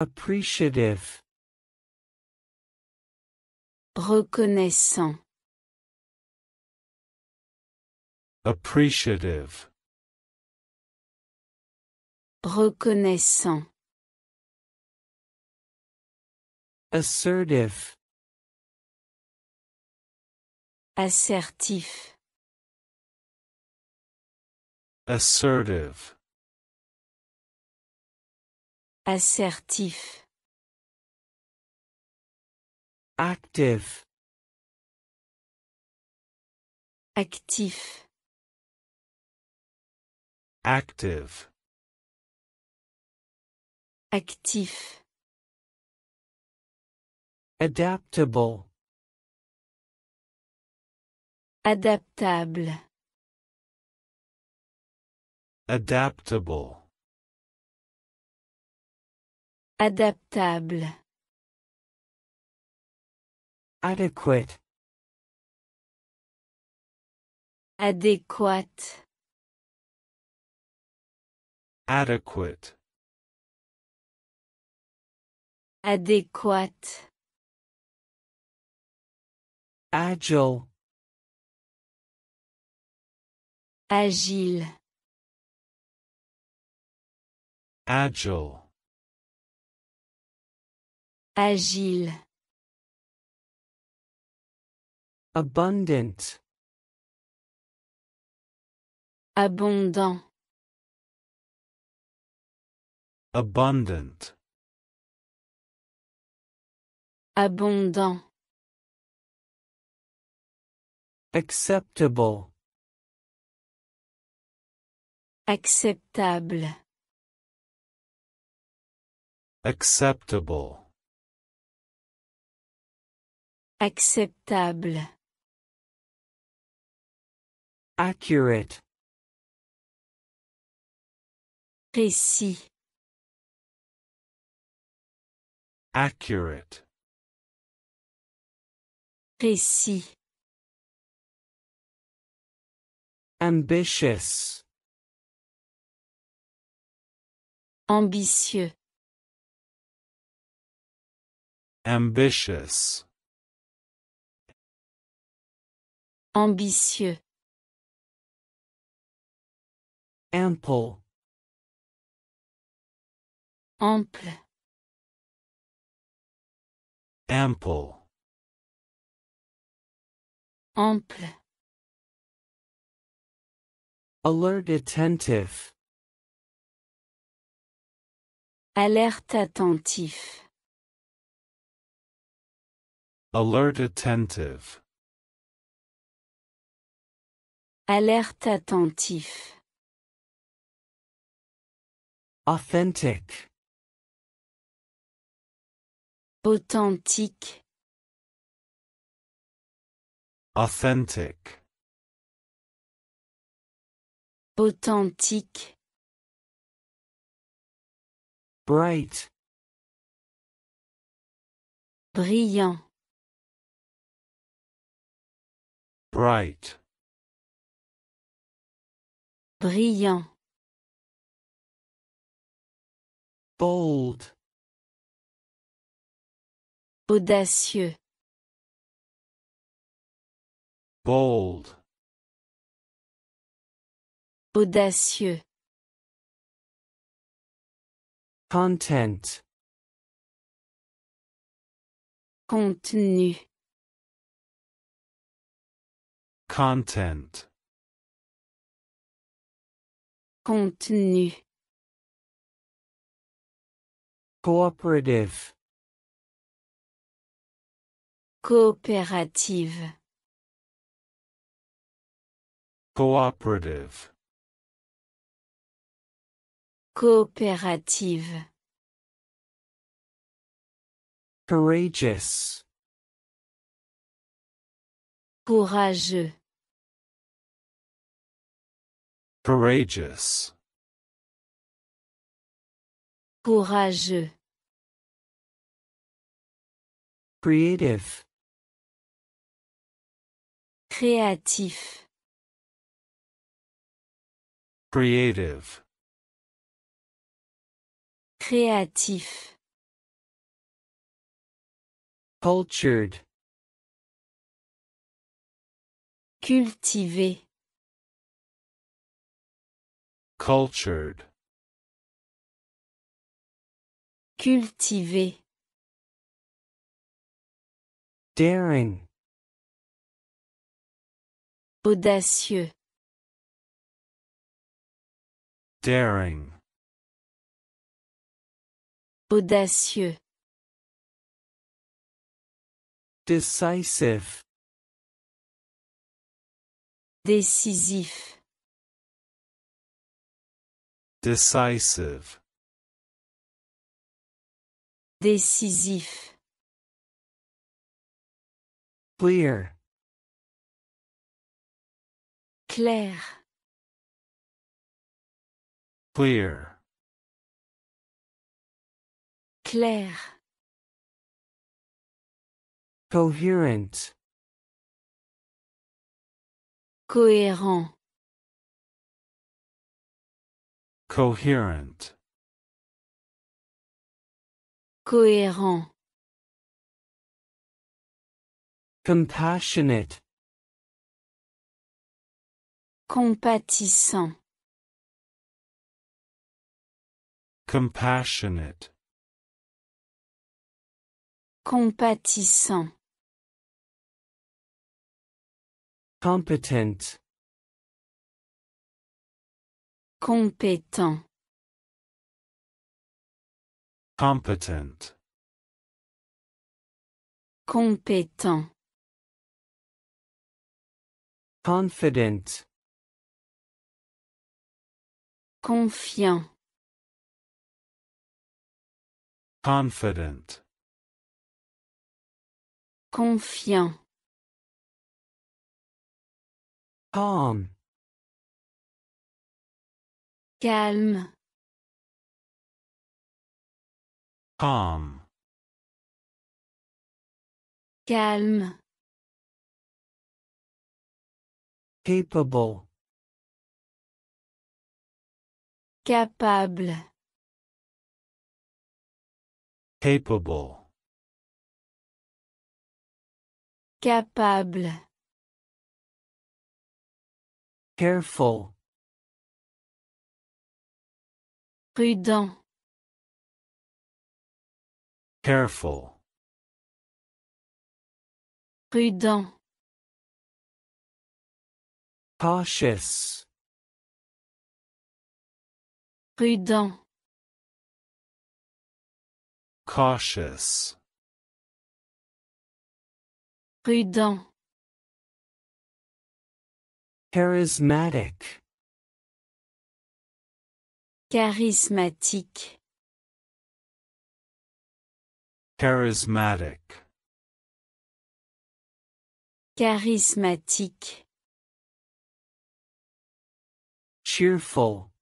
Appreciative. Reconnaissant. Appreciative. Reconnaissant. Assertive. Assertif. Assertive. Assertif. Actif. Actif. Active. Actif. Adaptable. Adaptable. Adaptable. Adaptable. adéquate Adéquate. adéquate Adéquate. Agile. Agile. Agile. Agile. Abundant. Abondant. Abundant. Abondant. Acceptable. Acceptable. Acceptable. Acceptable. Accurate. Précis. Accurate. Précis. Ambitious. Ambitieux. Ambitious. Ambitieux. Ample. Ample. Ample. Ample. Alert attentive. Alert attentif. Alert attentive. Alerte attentif. Authentic. Authentique. Authentic. Authentique. Bright. Brillant. Bright brillant bold audacieux bold audacieux content contenu content Contenu. Cooperative. Coopérative. Cooperative. Coopérative. Courageous. Courageux. Courageous. Courageux. Creative. Créatif. Creative. Créatif. Cultured. Cultivé. Cultured. Cultiver. Daring. Audacieux. Daring. Audacieux. Decisive. Décisif. Decisive. Décisif. Clear. Clair. Clear. Clair. Coherent. Cohérent. Coherent. Cohérent. Compassionate. Compatissant. Compassionate. Compatissant. Competent. Compétent. Competent. Compétent. Confident. Confiant. Confident. Confiant. Calme. Calm. Calme. Capable. Capable. Capable. Capable. Careful. prudent careful prudent cautious prudent cautious prudent charismatic Charismatique. Charismatic. Charismatique. Cheerful.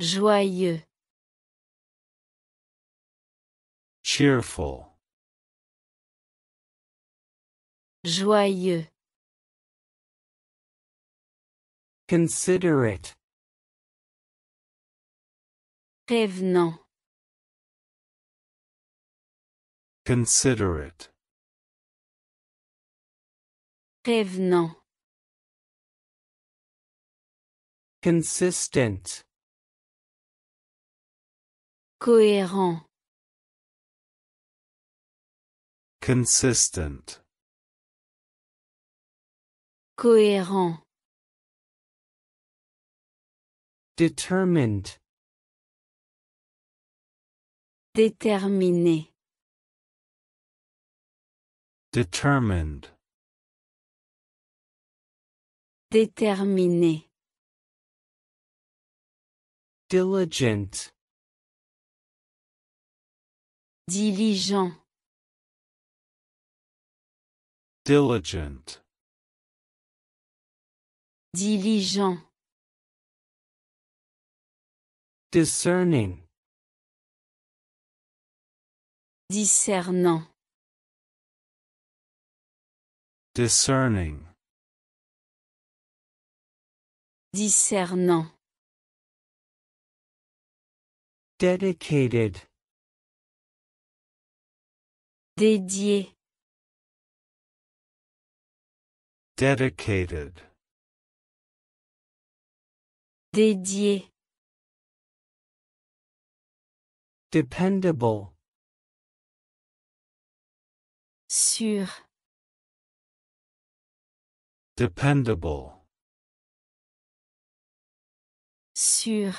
Joyeux. Cheerful. Joyeux. Considerate. Prévenant. Considerate. Prévenant. Consistent. Cohérent. Consistent. Cohérent. Determined. Déterminé. Determined. Déterminé. Diligent. Diligent. Diligent. Diligent. discerning discernant discerning discernant dedicated dédié dedicated dédié Dependable. Sûr. Dependable. Sûr.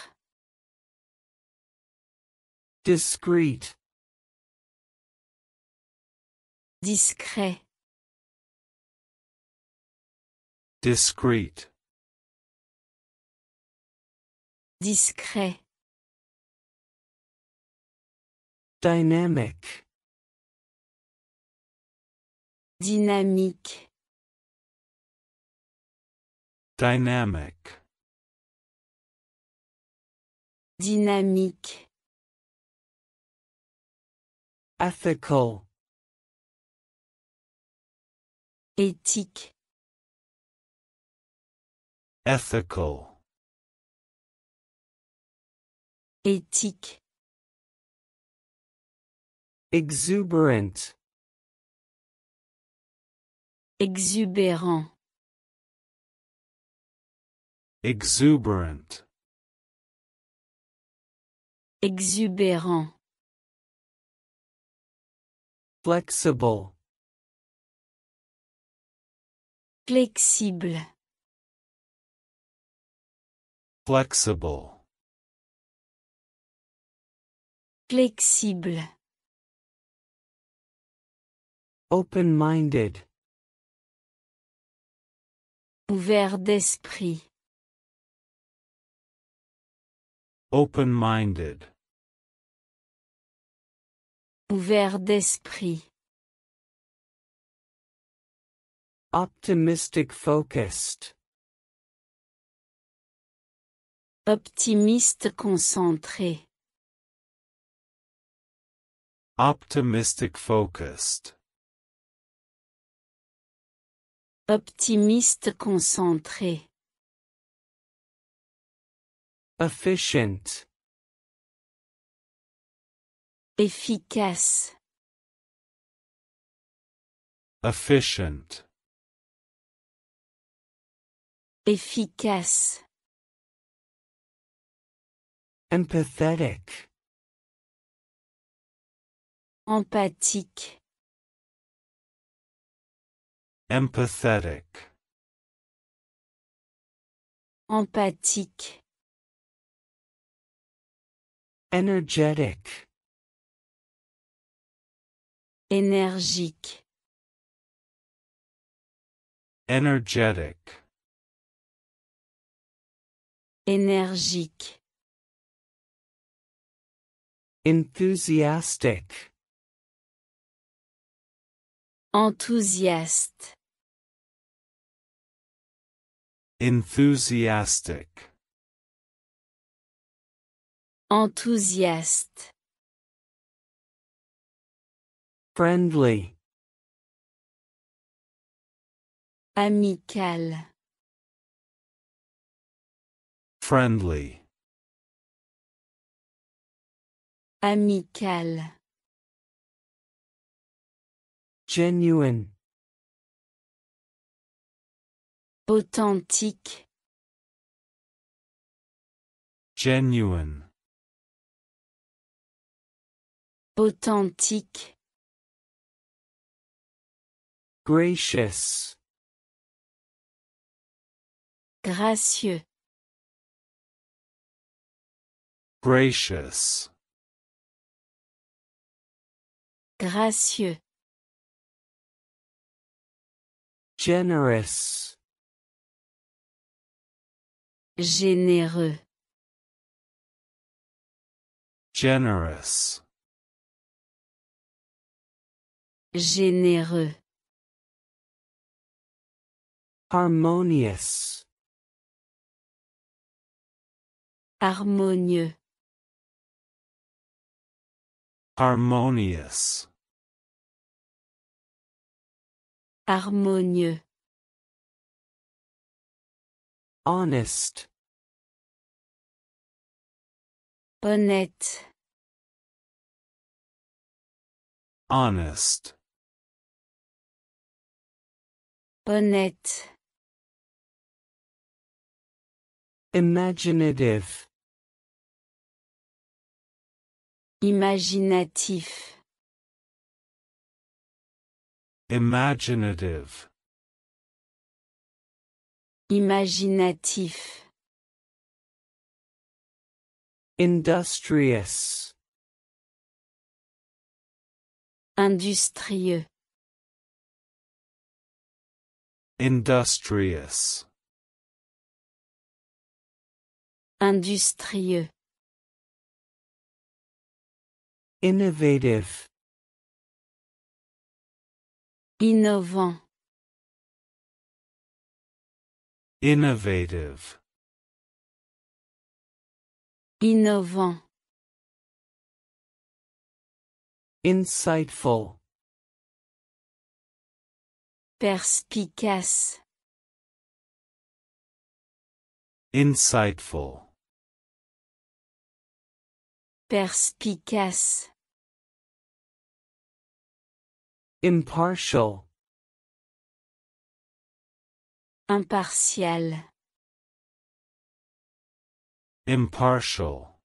Discreet. Discret. Discreet. Discret. Dynamic. Dynamique. Dynamic. Dynamique. Ethical. Éthique. Ethical. Éthique. Exuberant. Exubérant. Exuberant. Exubérant. Flexible. Flexible. Flexible. Flexible. Open-minded. Ouvert d'esprit. Open-minded. Ouvert d'esprit. Optimistic focused. Optimiste concentré. Optimistic focused. Optimiste concentré. Efficient. Efficace. Efficient. Efficace. Empathetic. Empathique. Empathetic. Empathique. Energetic. Énergique. Energetic. Énergique. Enthusiastic. Enthousiaste. Enthusiastic. Enthousiaste. Friendly. Amical. Friendly. Amical. Genuine. Authentique. Genuine. Authentique. Gracious. Gracieux. Gracious. Gracieux. Generous. Généreux. Generous. Généreux. Harmonious. Harmonieux. Harmonious. Harmonieux. Honest. Honnête. Honest. Honnête. Imaginative. Imaginatif. Imaginative. Imaginatif. Industrious. Industrieux. Industrious. Industrieux. Innovative. Innovant. Innovative. Innovant. Insightful. Perspicace. Insightful. Perspicace. Impartial. Impartial. Impartial.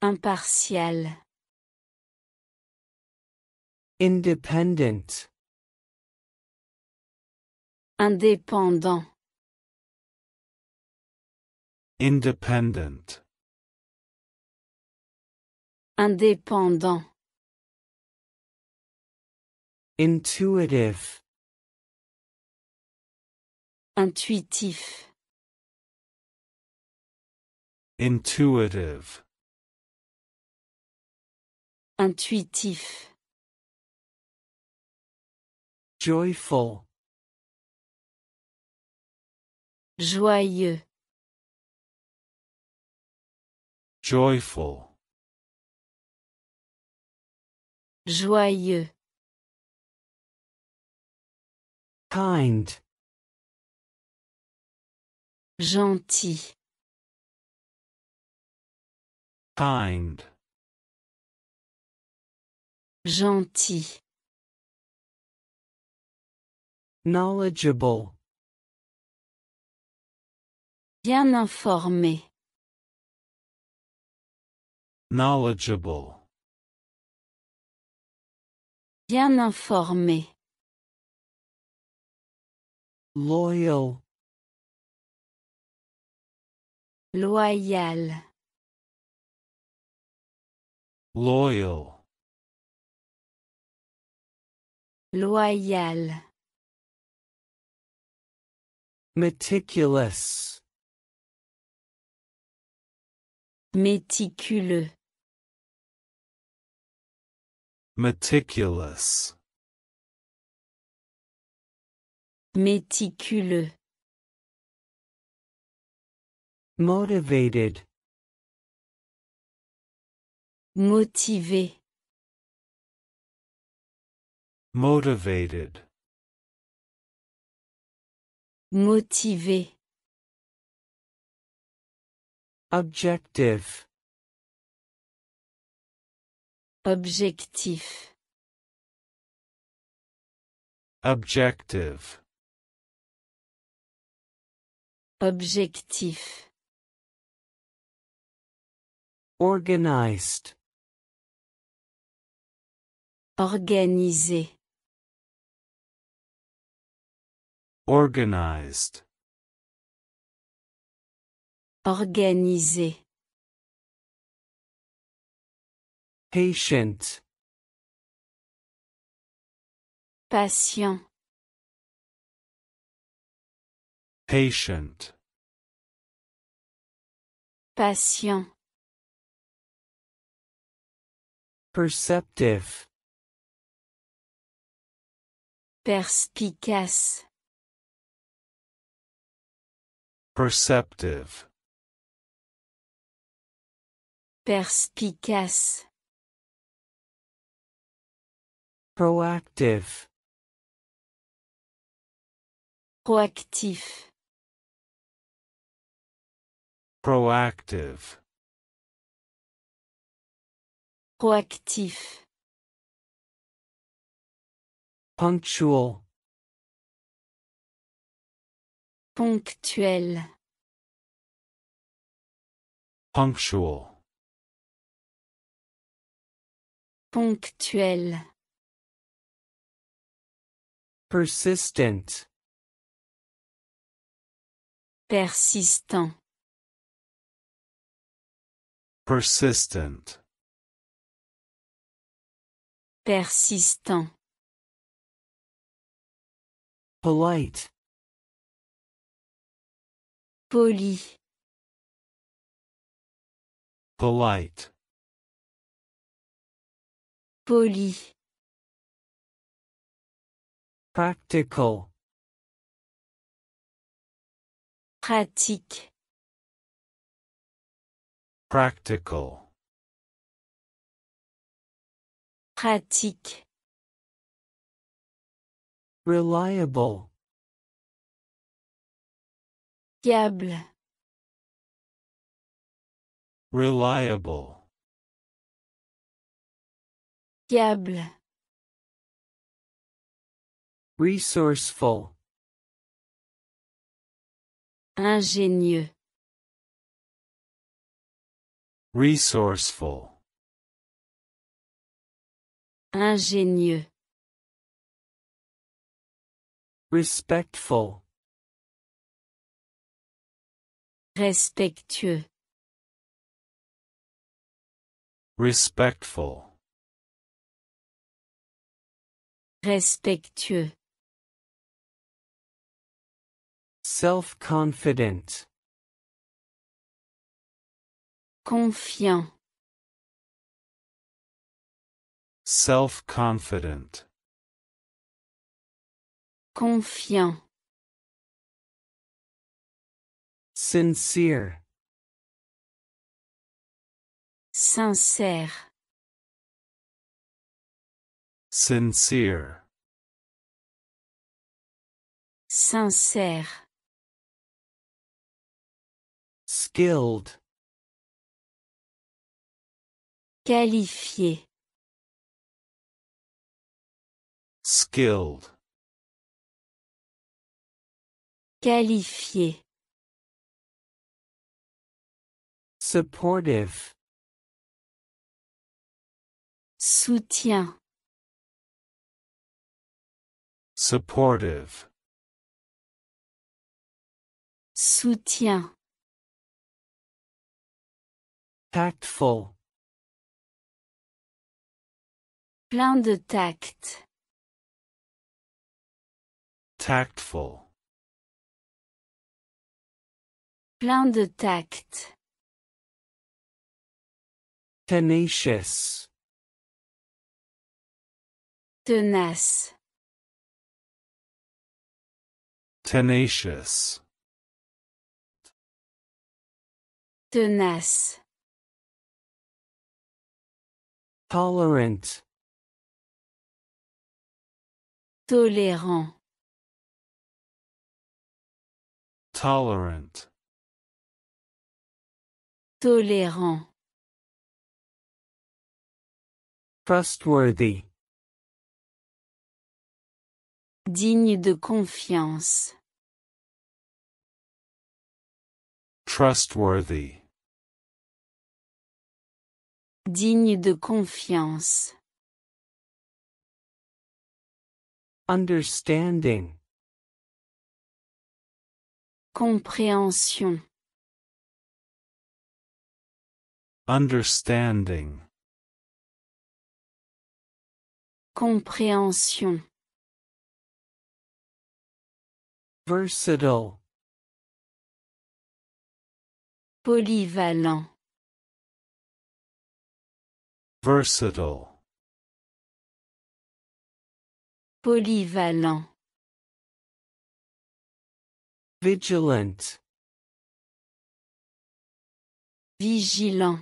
Impartial. Independent. Indépendant. Independent. Indépendant. Intuitive. Intuitif. Intuitive. Intuitif. Joyful. Joyeux. Joyful. Joyeux. Kind. Gentil. Kind. Gentil. Knowledgeable. Bien informé. Knowledgeable. Bien informé. Loyal. Loyal. Loyal. Loyal. Meticulous. Méticuleux. Meticulous. Méticuleux. Motivated. Motivé. Motivated. Motivé. Objective. Objectif. Objective. Objectif. Organized. Organisé. Organized. Organisé. Patient. Patient. Patient. Patient. Perceptive. Perspicace. Perceptive. Perspicace. Proactive. Proactif. Proactive. Proactif. Punctual. Ponctuel. Punctual. Ponctuel. Persistent. Persistant. Persistent. Persistant. Polite. Poli. Polite. Poli. Practical. Pratique. Practical. Pratique. Reliable. Fiable. Reliable. Fiable. Resourceful. Ingénieux. Resourceful. Ingénieux. Respectful. Respectueux. Respectful. Respectueux. Self-confident. Confiant. Self-confident. Confiant. Sincere. Sincère. Sincere. Sincère. Skilled. Qualifié. skilled qualifié supportive soutien supportive soutien tactful plein de tact Tactful. Plein de tact. Tenacious. Tenace. Tenacious. Tenace. Tolerant. Tolérant. Tolerant. Tolérant. Trustworthy. Digne de confiance. Trustworthy. Digne de confiance. Understanding. Compréhension. Understanding. Compréhension. Versatile. Polyvalent. Versatile. Polyvalent. Vigilant. Vigilant.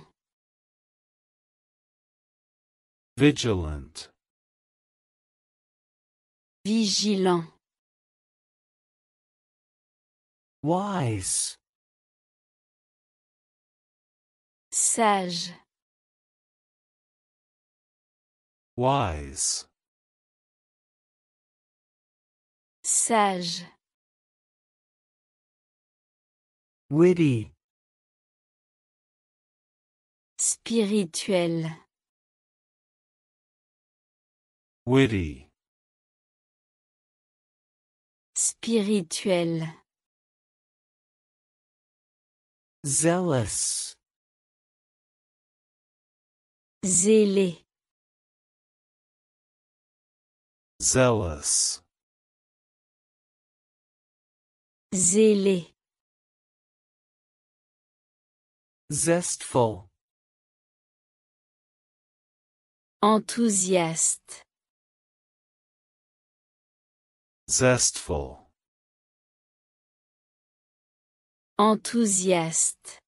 Vigilant. Vigilant. Wise. Sage. Wise. Sage. Witty. Spirituel. Witty. Spirituel. Zealous. Zélé. Zealous. Zélé. Zestful. Enthousiaste. Zestful. Enthousiaste.